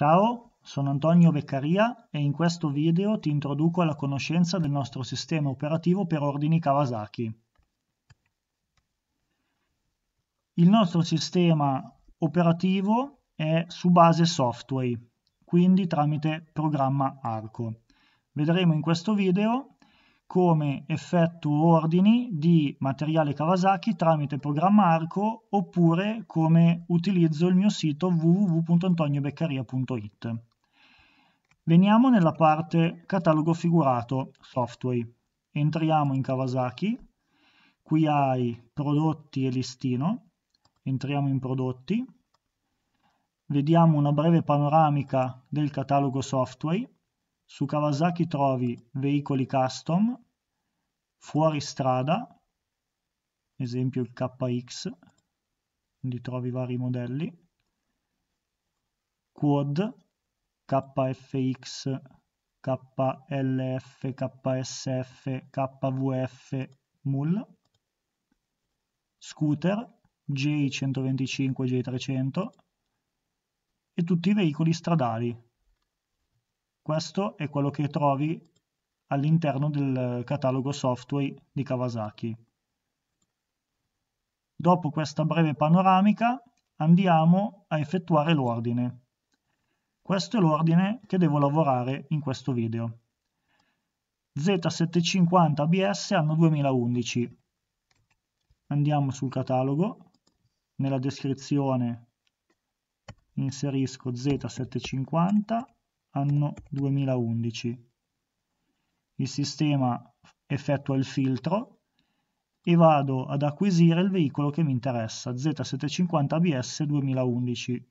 Ciao, sono Antonio Beccaria e in questo video ti introduco alla conoscenza del nostro sistema operativo per ordini Kawasaki. Il nostro sistema operativo è su base software, quindi tramite programma Arco. Vedremo in questo video come effettuo ordini di materiale Kawasaki tramite programma Arco oppure come utilizzo il mio sito www.antoniobeccaria.it. Veniamo nella parte catalogo figurato software. Entriamo in Kawasaki, qui hai prodotti e listino, entriamo in prodotti, vediamo una breve panoramica del catalogo software, su Kawasaki trovi veicoli custom, fuoristrada, esempio il KX, quindi trovi vari modelli, quad, KFX, KLF, KSF, KVF, MUL, scooter, J125, J300 e tutti i veicoli stradali, questo è quello che trovi all'interno del eh, catalogo software di Kawasaki. Dopo questa breve panoramica andiamo a effettuare l'ordine. Questo è l'ordine che devo lavorare in questo video. Z750 ABS anno 2011. Andiamo sul catalogo, nella descrizione inserisco Z750 anno 2011. Il sistema effettua il filtro e vado ad acquisire il veicolo che mi interessa, Z750 ABS 2011.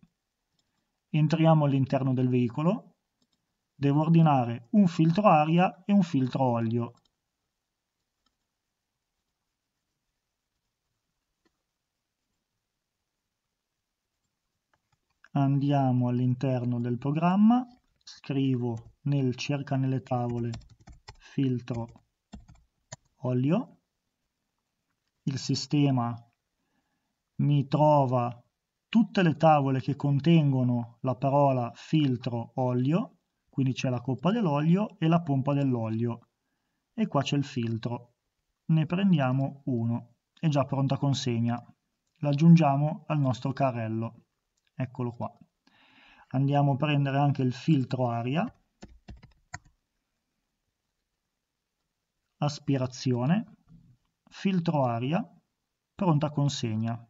Entriamo all'interno del veicolo, devo ordinare un filtro aria e un filtro olio. Andiamo all'interno del programma scrivo nel cerca nelle tavole filtro olio, il sistema mi trova tutte le tavole che contengono la parola filtro olio, quindi c'è la coppa dell'olio e la pompa dell'olio, e qua c'è il filtro. Ne prendiamo uno, è già pronta consegna. L'aggiungiamo al nostro carrello. Eccolo qua andiamo a prendere anche il filtro aria, aspirazione, filtro aria, pronta consegna.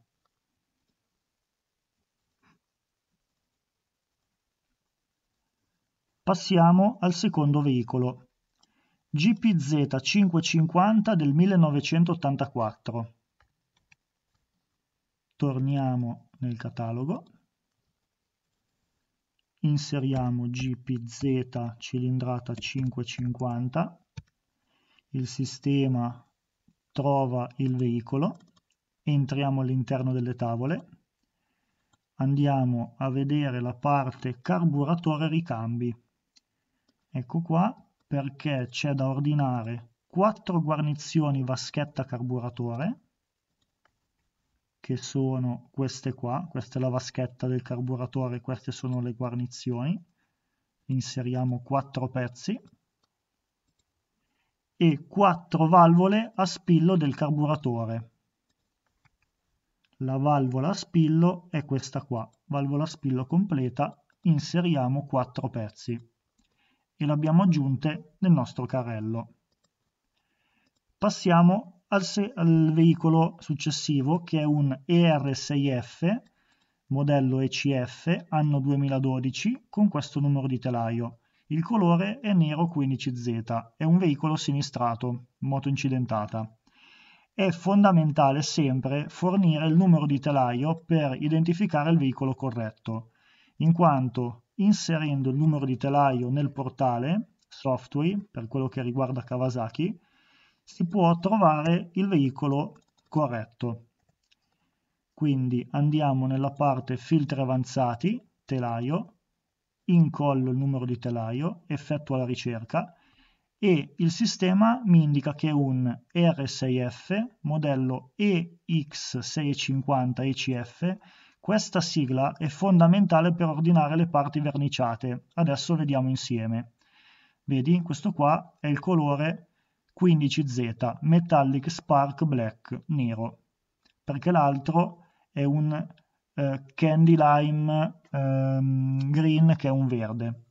Passiamo al secondo veicolo, GPZ 550 del 1984. Torniamo nel catalogo inseriamo GPZ cilindrata 550, il sistema trova il veicolo, entriamo all'interno delle tavole, andiamo a vedere la parte carburatore ricambi. Ecco qua perché c'è da ordinare 4 guarnizioni vaschetta carburatore, che sono queste qua, questa è la vaschetta del carburatore, queste sono le guarnizioni, inseriamo quattro pezzi e quattro valvole a spillo del carburatore. La valvola a spillo è questa qua, valvola a spillo completa, inseriamo quattro pezzi e le abbiamo aggiunte nel nostro carrello. Passiamo al, se, al veicolo successivo che è un ER6F modello ECF anno 2012 con questo numero di telaio. Il colore è nero 15Z, è un veicolo sinistrato, moto incidentata. È fondamentale sempre fornire il numero di telaio per identificare il veicolo corretto, in quanto inserendo il numero di telaio nel portale software, per quello che riguarda Kawasaki, si può trovare il veicolo corretto. Quindi andiamo nella parte filtri avanzati, telaio, incollo il numero di telaio, effettuo la ricerca e il sistema mi indica che è un R6F modello EX650ECF. Questa sigla è fondamentale per ordinare le parti verniciate. Adesso vediamo insieme. Vedi, questo qua è il colore 15Z Metallic Spark Black nero, perché l'altro è un eh, Candy Lime ehm, Green che è un verde.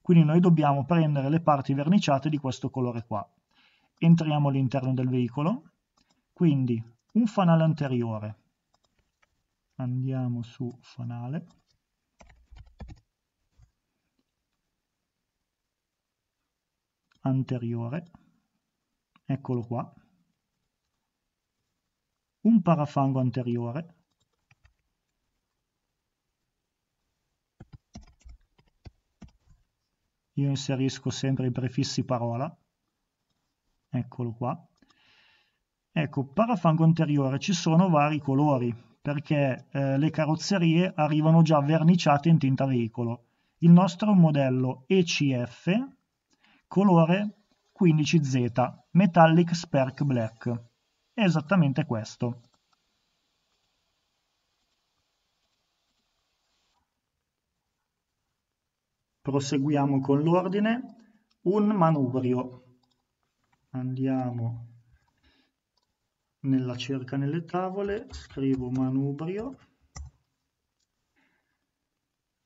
Quindi noi dobbiamo prendere le parti verniciate di questo colore qua. Entriamo all'interno del veicolo, quindi un fanale anteriore. Andiamo su fanale. Anteriore eccolo qua, un parafango anteriore, io inserisco sempre i prefissi parola, eccolo qua. Ecco, parafango anteriore ci sono vari colori, perché eh, le carrozzerie arrivano già verniciate in tinta veicolo. Il nostro è un modello ECF, colore 15Z Metallic Spark Black. È esattamente questo. Proseguiamo con l'ordine. Un manubrio. Andiamo nella cerca nelle tavole, scrivo manubrio,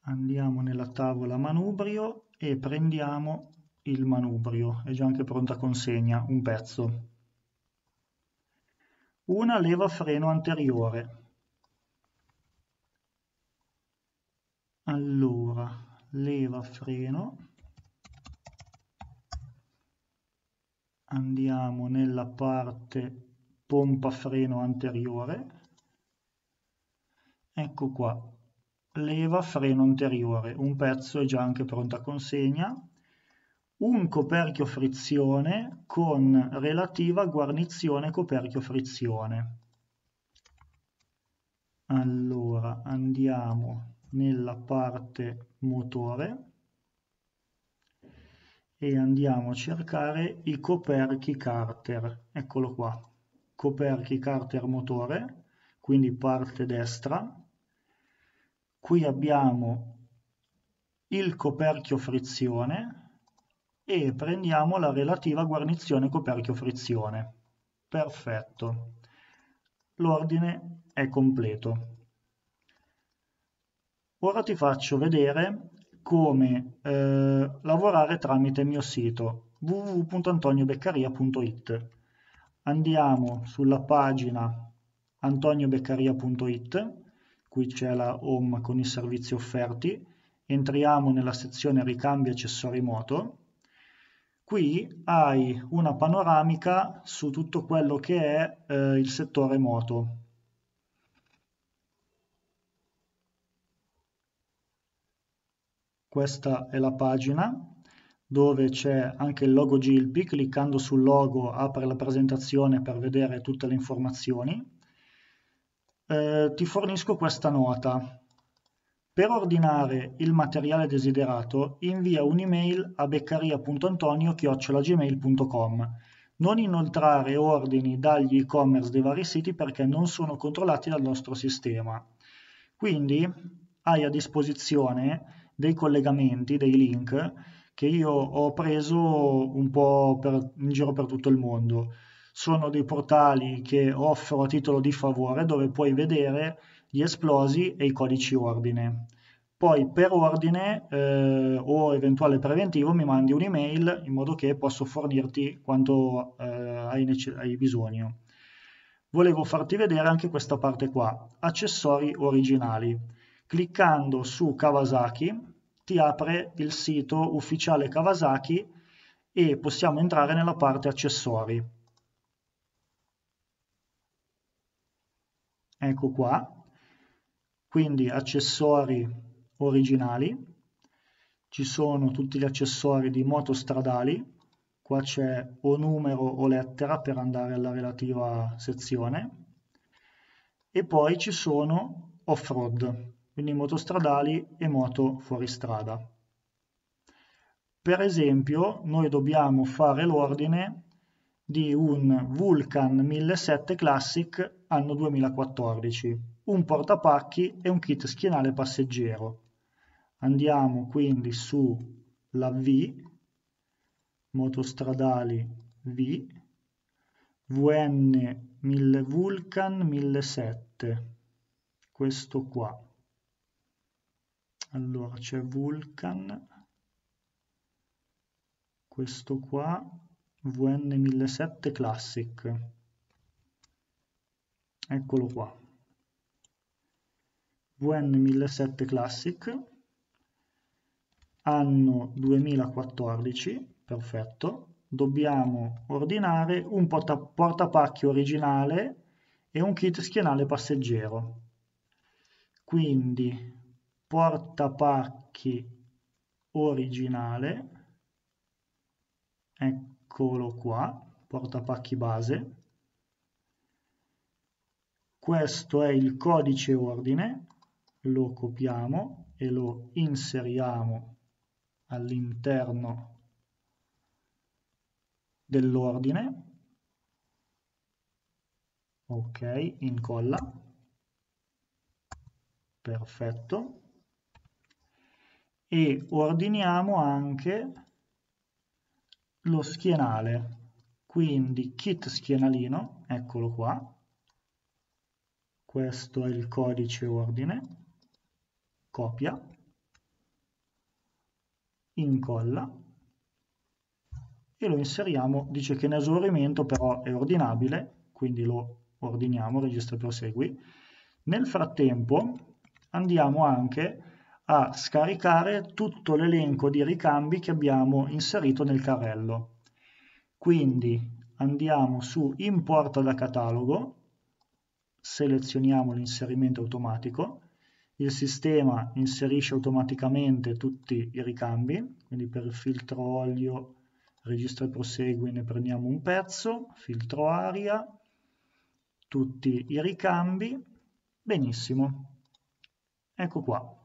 andiamo nella tavola manubrio e prendiamo il manubrio, è già anche pronta consegna, un pezzo. Una leva freno anteriore. Allora, leva freno. Andiamo nella parte pompa freno anteriore. Ecco qua, leva freno anteriore, un pezzo è già anche pronta consegna, un coperchio frizione con relativa guarnizione coperchio frizione. Allora andiamo nella parte motore e andiamo a cercare i coperchi carter, eccolo qua, coperchi carter motore, quindi parte destra. Qui abbiamo il coperchio frizione, e prendiamo la relativa guarnizione coperchio-frizione. Perfetto. L'ordine è completo. Ora ti faccio vedere come eh, lavorare tramite il mio sito www.antoniobeccaria.it. Andiamo sulla pagina antoniobeccaria.it, qui c'è la home con i servizi offerti, entriamo nella sezione ricambi accessori moto, Qui hai una panoramica su tutto quello che è eh, il settore moto. Questa è la pagina dove c'è anche il logo Gilpi, cliccando sul logo apre la presentazione per vedere tutte le informazioni. Eh, ti fornisco questa nota, per ordinare il materiale desiderato invia un'email a beccaria.antonio.gmail.com. Non inoltrare ordini dagli e-commerce dei vari siti perché non sono controllati dal nostro sistema. Quindi hai a disposizione dei collegamenti, dei link che io ho preso un po' per, in giro per tutto il mondo. Sono dei portali che offro a titolo di favore dove puoi vedere gli esplosi e i codici ordine. Poi per ordine eh, o eventuale preventivo mi mandi un'email in modo che posso fornirti quanto eh, hai, hai bisogno. Volevo farti vedere anche questa parte qua, accessori originali. Cliccando su Kawasaki ti apre il sito ufficiale Kawasaki e possiamo entrare nella parte accessori. Ecco qua, quindi accessori originali, ci sono tutti gli accessori di moto stradali, qua c'è o numero o lettera per andare alla relativa sezione, e poi ci sono off-road, quindi moto stradali e moto fuoristrada. Per esempio, noi dobbiamo fare l'ordine di un Vulcan 1007 Classic anno 2014, un portapacchi e un kit schienale passeggero. Andiamo quindi su la V, motostradali V, VN 1000 Vulcan 1007, questo qua. Allora c'è Vulcan, questo qua, VN1007 Classic. Eccolo qua. VN1007 Classic, anno 2014, perfetto. Dobbiamo ordinare un porta portapacchi originale e un kit schienale passeggero. Quindi portapacchi originale, ecco eccolo qua, portapacchi base. Questo è il codice ordine, lo copiamo e lo inseriamo all'interno dell'ordine. Ok, incolla. Perfetto. E ordiniamo anche lo schienale. Quindi kit schienalino, eccolo qua. Questo è il codice ordine. Copia. Incolla e lo inseriamo, dice che in esaurimento però è ordinabile, quindi lo ordiniamo, registra prosegui. Nel frattempo andiamo anche a scaricare tutto l'elenco di ricambi che abbiamo inserito nel carrello. Quindi andiamo su Importa da catalogo, selezioniamo l'inserimento automatico, il sistema inserisce automaticamente tutti i ricambi, quindi per filtro olio, registra e prosegui ne prendiamo un pezzo, filtro aria, tutti i ricambi, benissimo, ecco qua.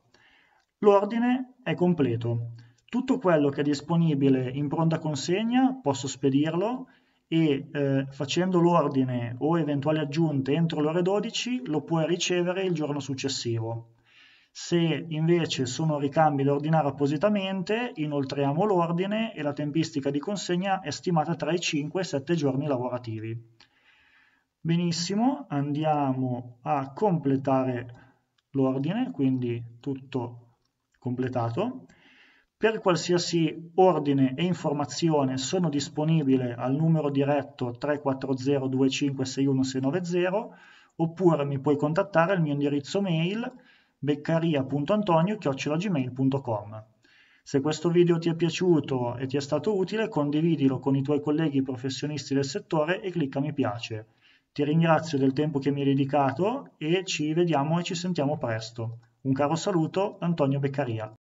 L'ordine è completo. Tutto quello che è disponibile in pronta consegna posso spedirlo e eh, facendo l'ordine o eventuali aggiunte entro le ore 12 lo puoi ricevere il giorno successivo. Se invece sono ricambi da ordinare appositamente, inoltreamo l'ordine e la tempistica di consegna è stimata tra i 5 e i 7 giorni lavorativi. Benissimo, andiamo a completare l'ordine, quindi tutto completato. Per qualsiasi ordine e informazione sono disponibile al numero diretto 340 2561690 oppure mi puoi contattare al mio indirizzo mail beccaria.antonio.gmail.com Se questo video ti è piaciuto e ti è stato utile condividilo con i tuoi colleghi professionisti del settore e clicca mi piace. Ti ringrazio del tempo che mi hai dedicato e ci vediamo e ci sentiamo presto. Un caro saluto, Antonio Beccaria.